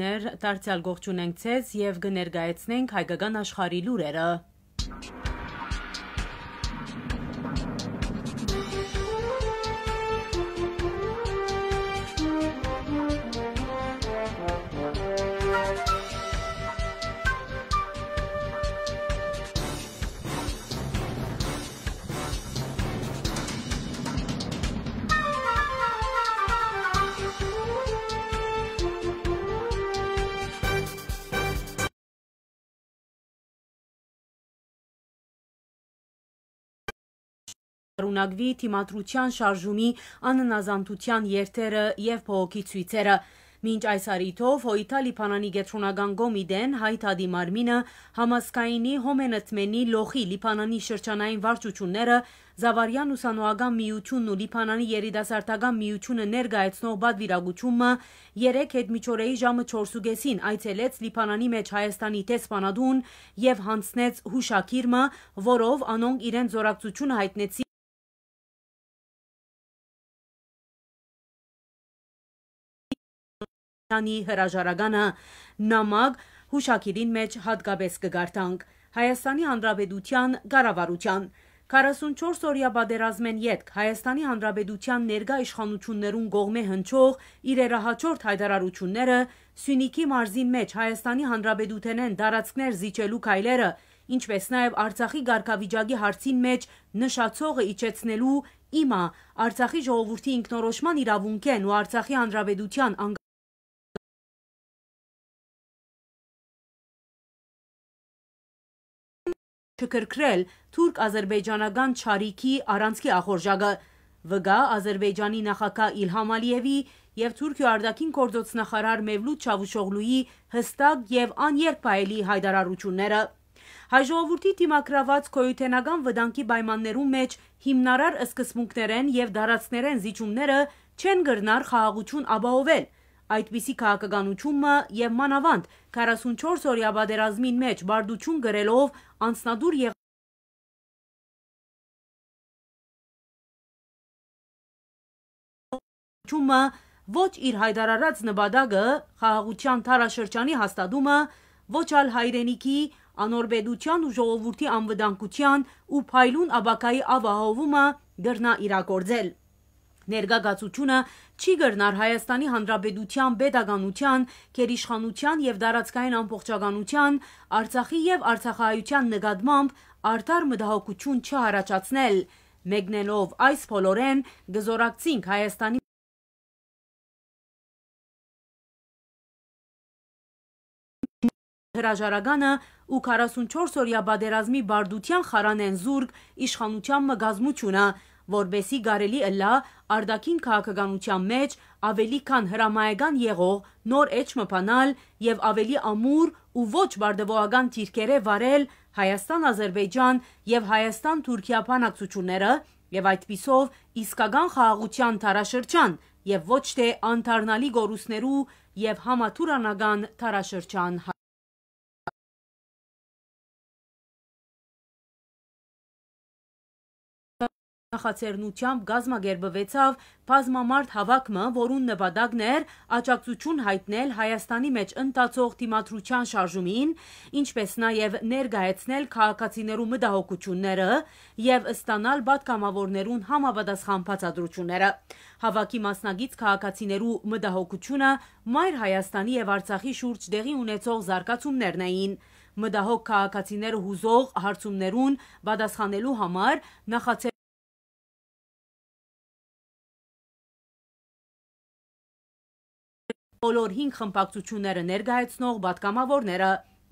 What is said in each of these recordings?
Ներ, դարձյալ գողջունենք ձեզ և գներգայեցնենք հայկական աշխարհի լուրերը։ Արունակվի թիմատրության շարժումի աննազանդության երթերը և բողոքի ցույցերը։ Մինչ այս առիթով Հոյթա Լիփանանի գետրոնական կոմիտեն Հայ թադի մարմինը համազգայինի Հոմենթմենի լոխի Լիփանանի շրջանային վարչությունները Զավարյան ուսանողական միությունն ու Լիփանանի երիտասարդական միությունը ներկայացնող պատվիրակությունը երեկ հետմիջօրեի ժամը 4:30-ին այցելեց Լիփանանի մեջ Հայաստանի տեսպանատուն և հանձնեց հուշակիրմը, որով անոնք իրենց զորակցությունը հայտնեցին Քանի հրաժարականը նամակ հուշակիրին մեջ հատկապես կգարտանք Հայաստանի Հանրապետության կառավարության 44 օրյա պատերազմեն յետք Հայաստանի Հանրապետության ներկա իշխանություններուն կողմե հնչող իրերահաճորդ հայտարարությունները Սյունիքի մարզին մեջ Հայաստանի Հանրապետութենեն տարածքներ զիջելու քայլերը ինչպես նաև Արցախի ղարքավիճակի հարցին մեջ նշացողը իջեցնելու իմը Արցախի ժողովրդի ինքնորոշման իրավունքեն ու Արցախի Հանրապետության չկրքրել թուրք-ազերբեջանական չարիքի առանցքի ախորժակը։ վգա Ադրբեջանի նախագահ Իլհամ Ալիևի և Թուրքիո արտաքին գործոց նախարար Մևլութ Չավուշօղլուի հստակ և աներկբայելի հայտարարությունները։ Հայ ժողովուրդի դիմակրաված քոյութենական վտանգի պայմաններու մեջ հիմնարար սկզբունքներեն և դարածքներեն զիջումները չեն գրնար խաղաղություն ապահովել Այդպիսի քաղաքականությունը եւ մանավանդ 44 օրյա պատերազմին մեջ բարդություն գրելով անձնադուր եղավ ճումը ոչ իր հայտարարած նպատակը խաղաղության թարաշրջանի հաստատումը, ոչ ալ հայրենիքի, անորբեդության ու ժողովրդի անվտանգության ու փայլուն աբակայի ավահովումը գրնա իրագործել։ Ներգագացությունը չի գրնար Հայաստանի Հանրապետության պետականության, գերիշխանության և տարածքային ամբողջականության, Արցախի և արցախահայության նկատմամբ արդար մտահոգություն չհարճացնել: Մեկնելով այս բոլորեն կզորակցենք Հայաստանի հրաժարականը ու 44 օրյա պատերազմի բարդության խարանեն զուրկ իշխանության մգազմությունը որբեսի գարելի ըլլա արդակին քաղաքականության մեջ ավելի քան հրամայական եղող նոր էջ մփանալ եւ ավելի ամուր ու ոչ բարդվողական թիրքերը վարել Հայաստան-Ադրբեջան եւ Հայաստան-Թուրքիա բանակցությունները եւ այդպիսով իսկական խաղաղության տարաշրջան եւ ոչ թե անթարնալի գորուսներու եւ համաթուրանական տարաշրջան նախաձեռնությամբ գազմագերբվեցավ բազմամարդ հավաքմը, որուն նպատակն էր աջակցություն հայտնել Հայաստանի մեջ ընթացող դիմադրության շարժումին, ինչպես նաև ներկայացնել քաղաքացիներու մտահոգությունները եւ ստանալ պատգամավորներուն համապատասխան բացատրությունները։ Հավաքի մասնագից քաղաքացիներու մտահոգությունը Մայր Հայաստանի եւ Արցախի շուրջ դեղի ունեցող զարգացումներն էին մտահոգ քաղաքացիները հուզող հարցումներուն պատասխանելու համար նախաձեռ Բոլոր 5 խմբակցությունները ներկայացնող պատգամավորները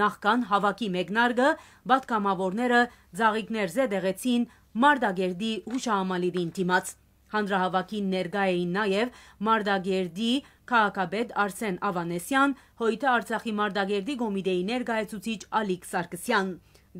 նախքան հավաքի մեկնարկը պատգամավորները ձաղիկներ զետեղեցին Մարդագերդի հուշահամալիրին դիմաց։ Հանրահավաքին ներկա էին նաև Մարդագերդի քաղաքապետ Արսեն Ավանեսյան, հույտը Արցախի Մարդագերդի գումիդեի ներկայացուցիչ Ալիկ Սարգսյան։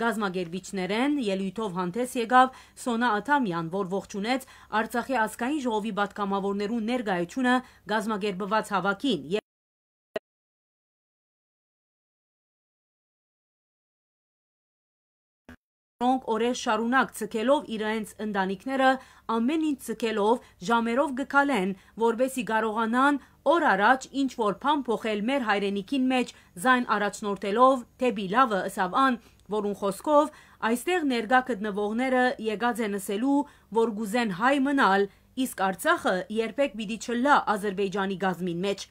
Գազմագերբիչներեն ելույթով հանդես եկավ Սոնա Աթամյան, որ ողջունեց Արցախի ազգային ժողովի պատգամավորներու ներկայությունը գազմագերբված հավաքին և որոնք օրեր շարունակ ցկելով իրենց ընտանիքները ամեն ինչ ցկելով ժամերով գկալեն, որբեսի կարողանան օր առաջ ինչ որ փամ փոխել մեր հայրենիքին մեջ, զայն առաջնորդելով թեպի լավը ըսավ ան որուն խոսքով այստեղ ներգա գտնվողները եկած են ասելու, որ գուզեն հայ մնալ, իսկ Արցախը երբեք պիտի չլա Ադրբեջանի գազմին մեջ։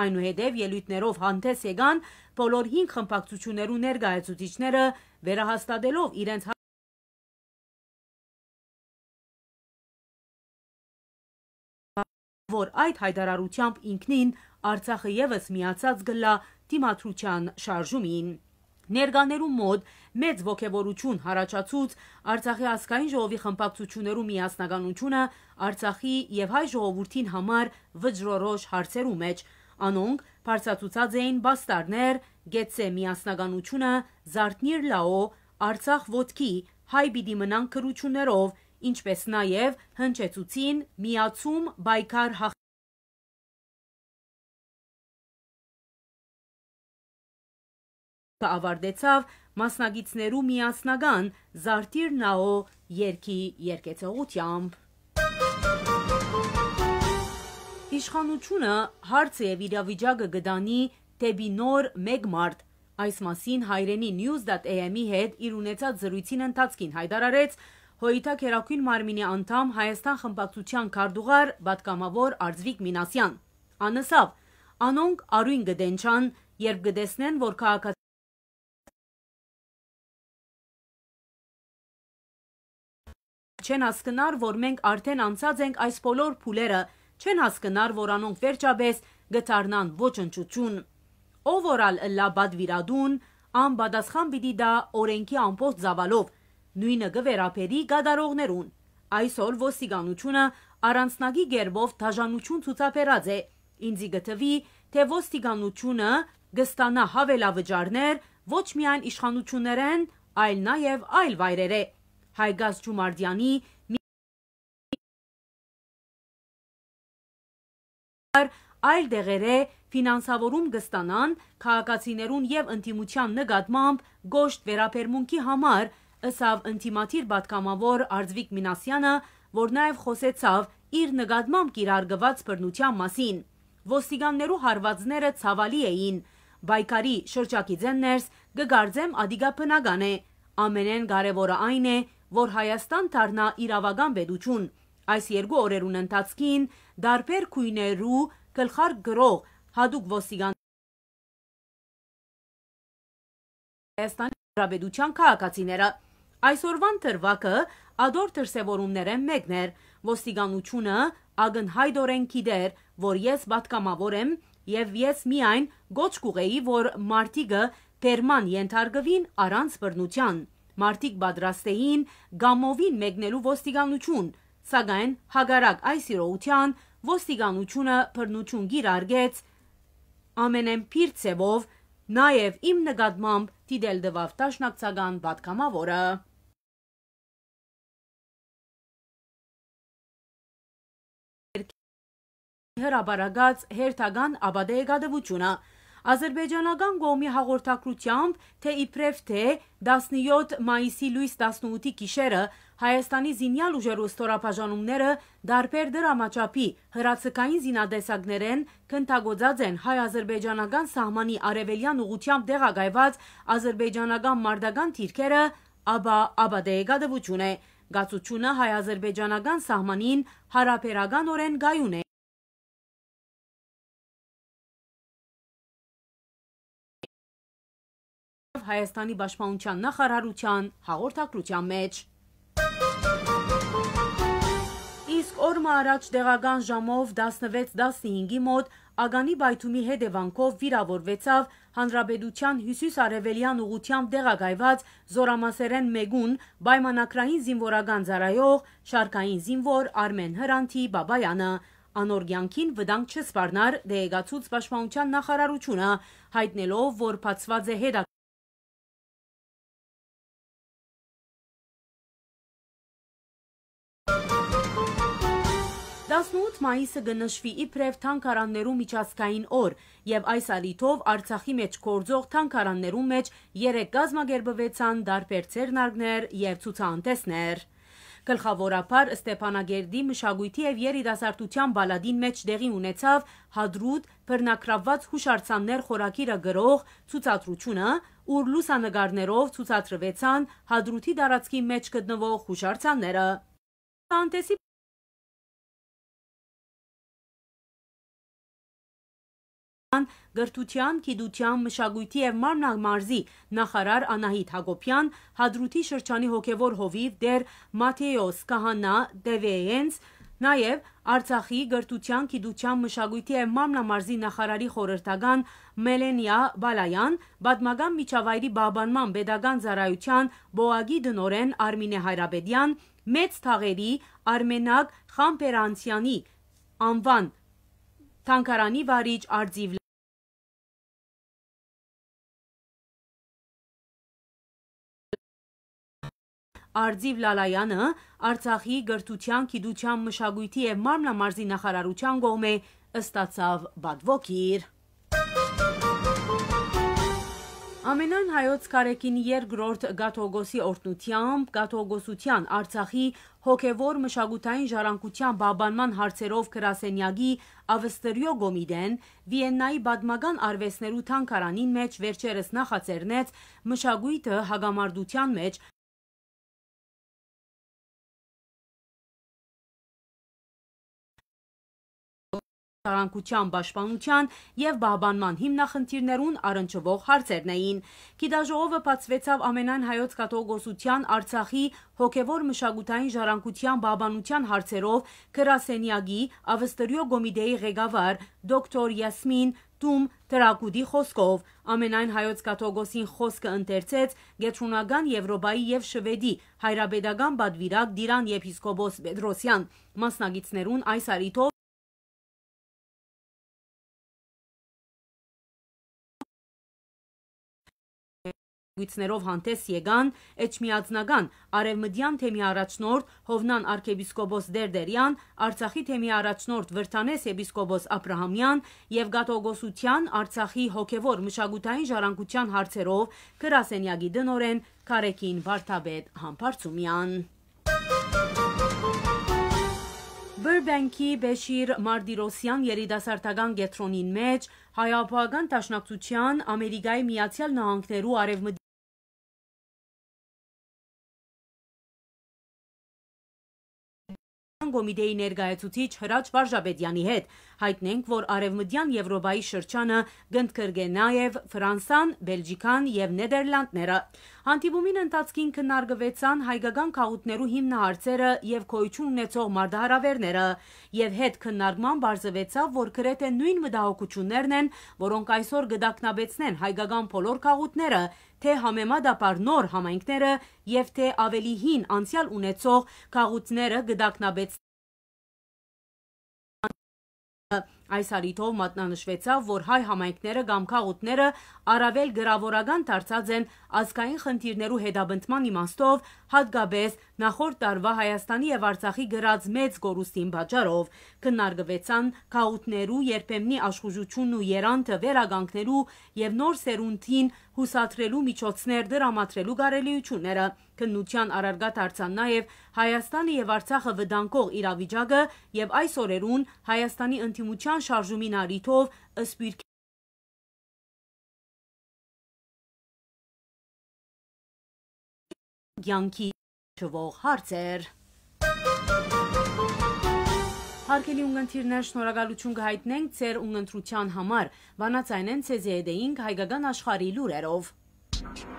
Այնուհետև ելույթներով հանդես եկան բոլոր 5 խմբակցություներու ներկայացուցիչները, վերահաստատելով իրենց հա- որ այդ հայտարարությամբ ինքնին Արցախը եւս միացած գլա դիմադրության շարժումին։ Ներկաներու մոտ մեծ ողևորություն հարաճացուց Արցախի ազգային ժողովի խմբակցություններու միասնականությունը Արցախի եւ հայ ժողովրդին համար վճռորոշ հարցերու մեջ անոնք բարձրացուցած էին բաստարներ, գեցե միասնականությունը, զարթնիր լաո, Արցախ ոտքի հայ պիտի մնան քրություններով, ինչպես նաև հնչեցուցին միացում բայկար հաղ ավարտեցավ մասնագիցներու միասնական Զարտիր Նաո երգի երկեցողությամբ։ Իշխանությունը հարցը եւ իրավիճակը գտանի տեբի նոր մեկ մարդ։ Այս մասին հայրենի news.am-ի հետ իր ունեցած զրույցին ընթացքին հայտարարեց Հոյիտակ Հերակույն մարմինի անդամ Հայաստան խմբակցության քարտուղար պատգամավոր Արձվիկ Մինասյան։ Անսավ, անոնք արույն գդենչան, երբ գտեսնեն, որ քաղաքացի Չեն հասկնար, որ մենք արդեն անցած ենք այս բոլոր փուլերը, չեն հասկնար, որ անոնք վերջապես գտարնան ոչնչություն։ Ով որալ լաբադ վիրադուն, անբադասխան պիտի դա օրենքի ամբողջ զավալով, նույնը գվերապերի գադարողներուն։ Այսօր ոստիգանությունը առանցնագի գերբով դաժանություն ցուցաբերած է։ Ինձի գտվի, թե ոստիգանությունը գստանա հավելավճարներ ոչ միայն իշխանություններեն, այլ նաև այլ վայրեր է։ Հայգազ Ջումարդյանի այլ դեղերը ֆինանսավորում կստանան քաղաքացիներուն եւ ընտիմության նկատմամբ գոշտ վերապերմունքի համար, ըսավ ընտիմաթիր պատգամավոր Արձվիկ Մինասյանը, որ նաեւ խոսեցավ իր նկատմամբ կիրարգված բռնության մասին։ Ոստիկաններու հարվածները ցավալի էին։ Բայկարի շրջակիցներս գգարձեմ ադիգա բնական է։ Ամենեն կարևորը այն է, որ Հայաստան դառնա իրավական պետություն։ Այս երկու օրերուն ընթացքին դարբեր քույներու գլխար գրող հadoop ոստիգան Հայաստանի Հանրապետության քաղաքացիները այսօրվան թրվակը ադոր դրսևորումները մեկն էր ոստիգանությունը ագնհայդորեն գիտեր որ ես պատկամավոր եմ եւ ես միայն գոչ կուղեի որ մարտիկը Թերման ենթարկվին առանց բռնության Մարդիկ պատրաստ էին գամովին մեկնելու ոստիկանություն, սակայն հակառակ այս իրողության ոստիկանությունը բռնություն կիրառեց ամենեմփիր ձևով, նաև իմ նկատմամբ դիտել դվավ տաշնակցական պատգամավորը։ հրաբարագած հերթական ապադեգադվությունը Ադրբեջանական գոմի հաղորդակրությամբ, թե իբրև թե 17 մայիսի լույս 18-ի գիշերը Հայաստանի զինյալ ուժերու ստորապաժանումները դարբեր դրամաչափի հրացկային զինադեսակներեն քննտագոծած են հայ-ադրբեջանական սահմանի արևելյան ուղությամբ տեղակայված ադրբեջանական մարդական թիրքերը աբա աբադեի գադավուճուն է։ Գացությունը հայ-ադրբեջանական սահմանին հարաբերականորեն գայուն է։ Հայաստանի Պաշտպանության նախարարության հաղորդակցության մեջ։ Իսկ օրը առաջ դեղական ժամով 16:15-ի մոտ Ագանի Բայթումի հետևանքով վիրավորվեցավ Հանրապետության հյուսիս-արևելյան ուղությամբ դեղագայված Զորամասերեն Մեգուն պայմանակրային զինվորական ծառայող շարքային զինվոր Արմեն Հրանտի Բաբայանը Անօրգյանքին վտանգ չսպառնար դեղեցուց պաշտպանության նախարարությունը հայտնելով որ փածված է հետ 18 մայիսը գնշվի իբրև թանկարաններու միջազգային օր եւ այս ալիթով Արցախի մեջ գործող թանկարաններու մեջ երեք գազմագերբվեցան դարբեր ցերնարգներ եւ ցուցահանդեսներ։ Գլխավորապես Ստեփանագերդի մշակույթի եւ երիտասարդության բալադին մեջ դեղի ունեցավ հադրուտ բռնակրաված հուշարձաններ խորակիրը գրող ցուցադրությունը, ուր լուսանգարներով ցուցադրվեցան հադրուտի դարածքի մեջ գտնվող հուշարձանները։ Անտեսի Ան գրթության, գիտության, մշակույթի եւ մարմնամարզի նախարար Անահիտ Հակոբյան, Հադրութի շրջանի հոգևոր հովիվ դեր Մաթեոս Կահանա Դևեենց, նաեւ Արցախի գրթության, գիտության, մշակույթի եւ մարմնամարզի նախարարի խորհրդական Մելենիա Բալայան, Պատմական միջավայրի բաբանման pedagogical ծառայության ԲՕԱԳ-ի դնորեն Արմինե Հայրապետյան, Մեծ թաղերի Արմենակ Խամբերանցյանի անվան թանգարանի վարիչ Արծիվ Արձիվ Լալայանը Արցախի գրթության, գիտության, մշակույթի եւ մարմնամարզի նախարարության կողմէ ստացավ բադվոկիր։ Ամենայն հայոց կարեկին երկրորդ գաթողոսի օրտնությամբ գաթողոսության Արցախի հոգևոր մշակութային ժառանգության բաբանման հարցերով գրասենյակի Ավստրիո Գոմիդեն Վիեննայի Բադմական արվեստներու թանգարանին մեջ վերջերս նախաձեռնեց մշակույթը հագամարդության մեջ տարանկության պաշտպանության եւ բահբանման հիմնախնդիրներուն առնչվող հարցերն էին։ Գիտաժողովը բացվեցավ ամենայն հայոց կաթողիկոսության Արցախի հոգևոր մշակութային ժառանգության բահբանության հարցերով գրասենյակի Ավստրիո կոմիտեի ղեկավար դոկտոր Յասմին Տում Տրակուդի խոսքով ամենայն հայոց կաթողիկոսին խոսքը ընթերցեց Գետրոնական Եվրոպայի եւ Շվեդի հայրապետական բադվիրակ Դիրան եպիսկոպոս Պետրոսյան մասնագիտներուն այս արիթով գույցներով հանդես եկան Էջմիածնական արևմտյան թեմի առաջնորդ Հովնան arczepiskopos Դերդերյան, Արցախի թեմի առաջնորդ Վրթանես եպիսկոպոս Աբրահամյան եւ Գաթողոսության Արցախի հոգեվոր մշակութային ժառանգության հարցերով գրասենյակի դնորեն Կարեկին Վարդապետ Համբարձումյան Բրբենքի Բեշիր Մարդիրոսյան երիտասարդական գետրոնին մեջ հայապահական տաշնակցության Ամերիկայի Միացյալ Նահանգներու արևմտյան Արևմտյան Կոմիտեի ներկայացուցիչ Հրաչ Վարժաբեդյանի հետ։ Հայտնենք, որ Արևմտյան Եվրոպայի շրջանը կընդգրկե նաև Ֆրանսան, Բելգիկան եւ Նեդերլանդները։ Հանդիպումին ընթացքին քննարկվեցան հայկական քաղուտներու հիմնահարցերը եւ քոյություն ունեցող մարդահրավերները եւ հետ քննարկման բարձվեցավ, որ գրեթե նույն մտահոգություններն են, որոնք այսօր գդակնաբեցնեն հայկական բոլոր քաղուտները թե համեմադապար նոր համայնքները և թե ավելի հին անցյալ ունեցող քաղուցները գդակնաբեց Այս առիթով մատնանշվեցավ, որ հայ համայնքները կամ քաղուտները առավել գրավորական դարձած են ազգային խնդիրներու հետապնդման իմաստով, հատկապես նախորդ տարվա Հայաստանի եւ Արցախի գրած մեծ գորուստին պատճառով քննարկվեցան քաղուտներու երբեմնի աշխուժությունն ու երանտը վերագանքներու եւ նոր սերունդին հուսադրելու միջոցներ դրամատրելու կարելիությունները։ Քննության առարգատ արցան նաև Հայաստանը եւ Արցախը վտանգող իրավիճակը եւ այս օրերուն Հայաստանի ընդդիմության շարժումին առիթով ըսպիրք կյանքի չվող հարցեր։ Հարգելի ունգընթիրներ, շնորհակալություն կհայտնենք ձեր ունգընտրության համար։ Վանացայն են CZD-ին հայկական աշխարհի լուրերով։